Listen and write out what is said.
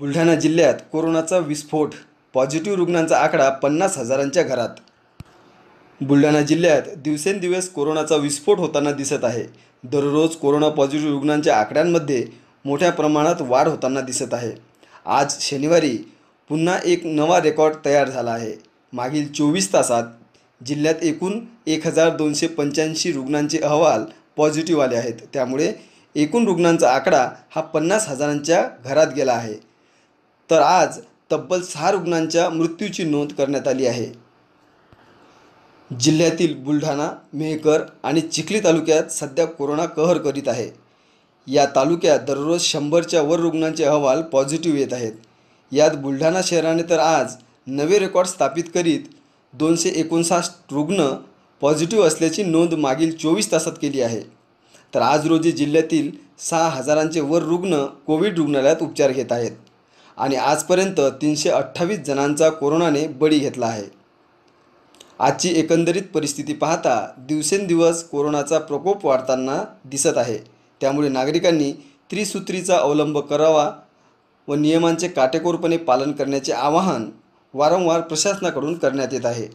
बुलढाणा जिल्ह्यात कोरोनाचा विस्फोट पॉझिटिव्ह रुग्णांचा आकडा पन्नास हजारांच्या घरात बुलढाणा जिल्ह्यात दिवसेंदिवस कोरोनाचा विस्फोट होताना दिसत आहे दररोज कोरोना पॉझिटिव्ह रुग्णांच्या आकड्यांमध्ये मोठ्या प्रमाणात वाढ होताना दिसत आहे आज शनिवारी पुन्हा एक नवा रेकॉर्ड तयार झाला आहे मागील चोवीस तासात जिल्ह्यात एकूण एक हजार दोनशे पंच्याऐंशी रुग्णांचे अहवाल पॉझिटिव्ह आले आहेत त्यामुळे एकूण रुग्णांचा आकडा हा पन्नास हजारांच्या घरात गेला आहे तर आज तब्बल सहा रुग्णांच्या मृत्यूची नोंद करण्यात आली आहे जिल्ह्यातील बुलढाणा मेहकर आणि चिखली तालुक्यात सध्या कोरोना कहर करीत आहे या तालुक्यात दररोज शंभरच्या वर रुग्णांचे अहवाल पॉझिटिव्ह येत आहेत यात बुलढाणा शहराने तर आज नवे रेकॉर्ड स्थापित करीत दोनशे एकोणसाठ रुग्ण पॉझिटिव्ह असल्याची नोंद मागील चोवीस तासात केली आहे तर आज रोजी जिल्ह्यातील सहा हजारांचे वर रुग्ण कोविड रुग्णालयात उपचार घेत आहेत आणि आजपर्यंत तीनशे अठ्ठावीस जणांचा कोरोनाने बळी घेतला आहे आजची एकंदरीत परिस्थिती पाहता दिवसेंदिवस कोरोनाचा प्रकोप वाढताना दिसत आहे त्यामुळे नागरिकांनी त्रिसूत्रीचा अवलंब करावा व नियमांचे काटेकोरपणे पालन करण्याचे आवाहन वारंवार प्रशासनाकडून करण्यात येत आहे